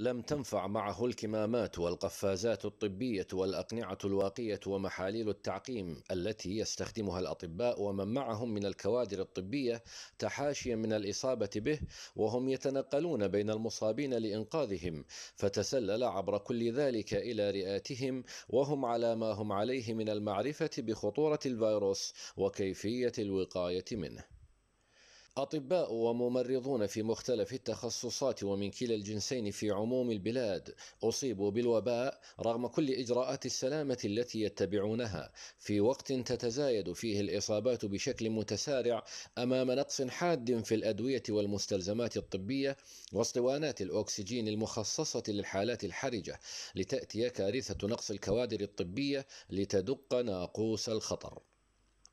لم تنفع معه الكمامات والقفازات الطبية والأقنعة الواقية ومحاليل التعقيم التي يستخدمها الأطباء ومن معهم من الكوادر الطبية تحاشيا من الإصابة به وهم يتنقلون بين المصابين لإنقاذهم فتسلل عبر كل ذلك إلى رئاتهم وهم على ما هم عليه من المعرفة بخطورة الفيروس وكيفية الوقاية منه أطباء وممرضون في مختلف التخصصات ومن كلا الجنسين في عموم البلاد أصيبوا بالوباء رغم كل إجراءات السلامة التي يتبعونها في وقت تتزايد فيه الإصابات بشكل متسارع أمام نقص حاد في الأدوية والمستلزمات الطبية واسطوانات الأكسجين المخصصة للحالات الحرجة لتأتي كارثة نقص الكوادر الطبية لتدق ناقوس الخطر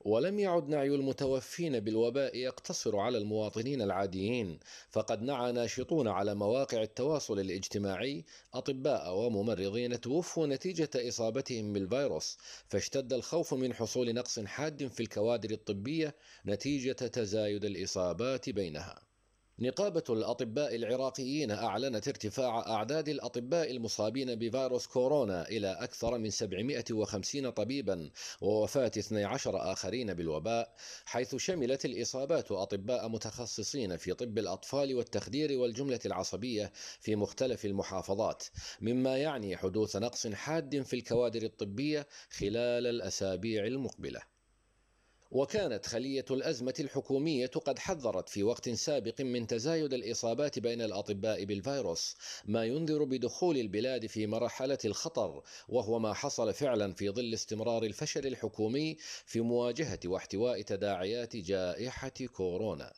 ولم يعد نعي المتوفين بالوباء يقتصر على المواطنين العاديين فقد نعى ناشطون على مواقع التواصل الاجتماعي اطباء وممرضين توفوا نتيجه اصابتهم بالفيروس فاشتد الخوف من حصول نقص حاد في الكوادر الطبيه نتيجه تزايد الاصابات بينها نقابة الأطباء العراقيين أعلنت ارتفاع أعداد الأطباء المصابين بفيروس كورونا إلى أكثر من 750 طبيبا ووفاة 12 آخرين بالوباء حيث شملت الإصابات أطباء متخصصين في طب الأطفال والتخدير والجملة العصبية في مختلف المحافظات مما يعني حدوث نقص حاد في الكوادر الطبية خلال الأسابيع المقبلة وكانت خلية الأزمة الحكومية قد حذرت في وقت سابق من تزايد الإصابات بين الأطباء بالفيروس ما ينذر بدخول البلاد في مرحلة الخطر وهو ما حصل فعلا في ظل استمرار الفشل الحكومي في مواجهة واحتواء تداعيات جائحة كورونا